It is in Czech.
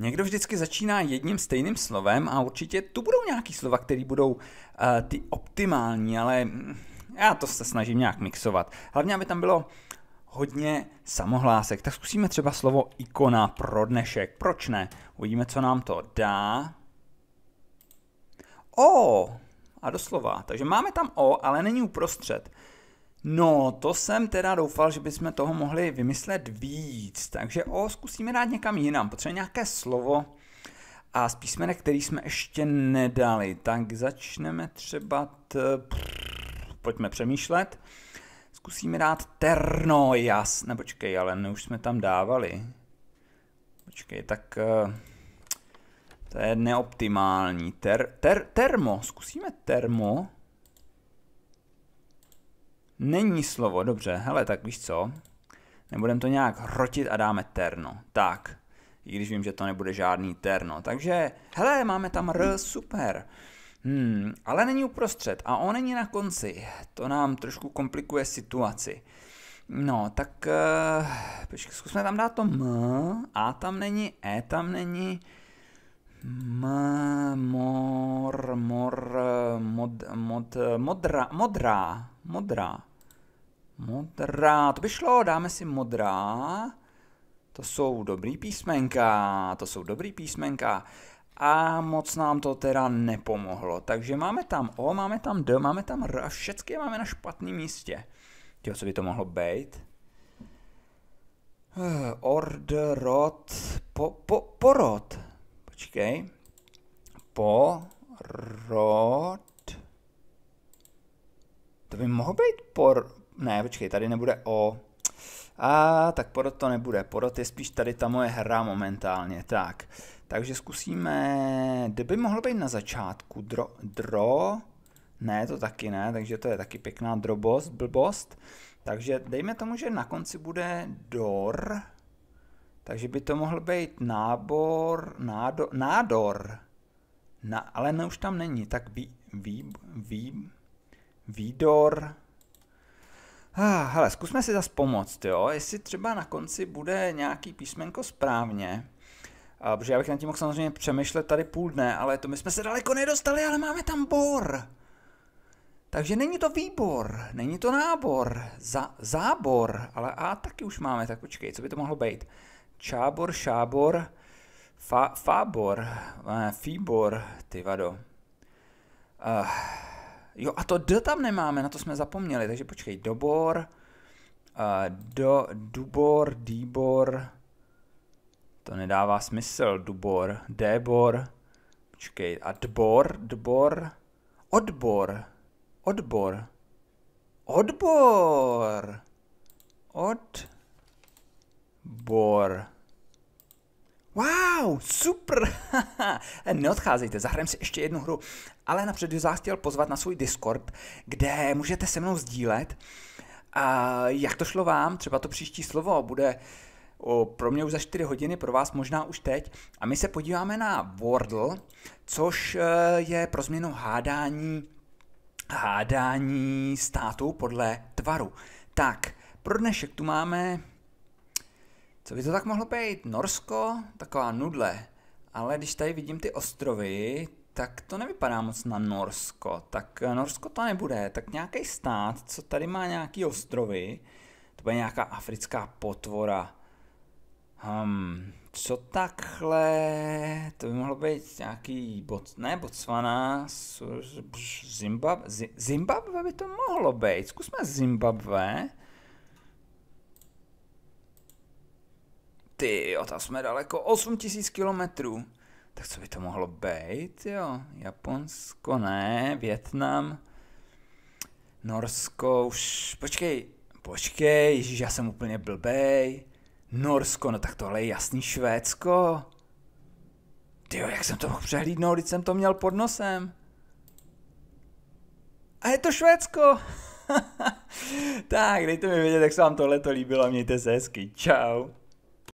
Někdo vždycky začíná jedním stejným slovem a určitě tu budou nějaký slova, které budou uh, ty optimální, ale mm, já to se snažím nějak mixovat. Hlavně, aby tam bylo hodně samohlásek. Tak zkusíme třeba slovo ikona pro dnešek. Proč ne? Uvidíme, co nám to dá. O! A doslova. Takže máme tam O, ale není uprostřed. No, to jsem teda doufal, že bychom toho mohli vymyslet víc, takže o zkusíme dát někam jinam. Potřebujeme nějaké slovo a z písmene, který jsme ještě nedali. Tak začneme třeba... T... Pojďme přemýšlet. Zkusíme dát terno, jas. Ne, počkej, ale ne, už jsme tam dávali. Počkej, tak... Eh, to je neoptimální. Ter, ter, termo, zkusíme termo. Není slovo, dobře, hele, tak víš co? Nebudem to nějak hrotit a dáme terno. Tak, i když vím, že to nebude žádný terno. Takže, hele, máme tam R, super. Hmm, ale není uprostřed a on není na konci. To nám trošku komplikuje situaci. No, tak uh, počkej, zkusme tam dát to M, A tam není, E tam není, M, mor, mor, eh, mod, mod, eh, modra, modrá, modrá. Modrá, to by šlo, dáme si modrá. To jsou dobrý písmenka, to jsou dobrý písmenka. A moc nám to teda nepomohlo. Takže máme tam O, máme tam D, máme tam R a všechny máme na špatném místě. Tyjo, co by to mohlo být? Eh, rod, po, po, porod. Počkej. Porod. To by mohl být por, ne, počkej, tady nebude o... A tak porot to nebude, porot je spíš tady ta moje hra momentálně, tak. Takže zkusíme, kdyby mohlo být na začátku, dro, dro, ne, to taky ne, takže to je taky pěkná drobost, blbost. Takže dejme tomu, že na konci bude dor, takže by to mohl být nábor, nádo, nádor. Na, ale ne, už tam není, tak vý, vý, vý, výdor, Ah, hele, zkusme si zase pomoct, jo, jestli třeba na konci bude nějaký písmenko správně, a, protože já bych nad tím mohl samozřejmě přemýšlet tady půl dne, ale to my jsme se daleko nedostali, ale máme tam bor. Takže není to výbor, není to nábor, za, zábor, ale A taky už máme, tak počkej, co by to mohlo být? Čábor, šábor, fa, fábor, ne, eh, fíbor, ty vado. Uh, Jo, a to D tam nemáme, na to jsme zapomněli, takže počkej, dobor, uh, do, dubor, dýbor, to nedává smysl, dubor, débor, počkej, a dbor, dbor, odbor, odbor, odbor, odbor, wow! wow, super, neodcházejte, zahrajeme si ještě jednu hru, ale napřed vás chtěl pozvat na svůj Discord, kde můžete se mnou sdílet, a jak to šlo vám, třeba to příští slovo bude o, pro mě už za 4 hodiny, pro vás možná už teď. A my se podíváme na Wordle, což e, je pro změnu hádání, hádání státu podle tvaru. Tak, pro dnešek tu máme co by to tak mohlo být? Norsko? Taková nudle. Ale když tady vidím ty ostrovy, tak to nevypadá moc na Norsko. Tak eh, Norsko to nebude. Tak nějaký stát, co tady má nějaký ostrovy, to bude nějaká africká potvora. Hmm, co takhle? To by mohlo být nějaký bot, ne, Botswana, Zimbabwe, Zimbabwe by to mohlo být. Zkusme Zimbabwe. Ty jo, tam jsme daleko, 8000 kilometrů. Tak co by to mohlo být, jo? Japonsko ne, Větnam, Norsko už, počkej, počkej, ježíš, já jsem úplně blbej. Norsko, no tak tohle je jasný Švédsko. Ty jak jsem to mohl přehlídnout, když jsem to měl pod nosem. A je to Švédsko. tak, dejte mi vědět, jak se vám tohle líbilo, mějte se hezky, čau.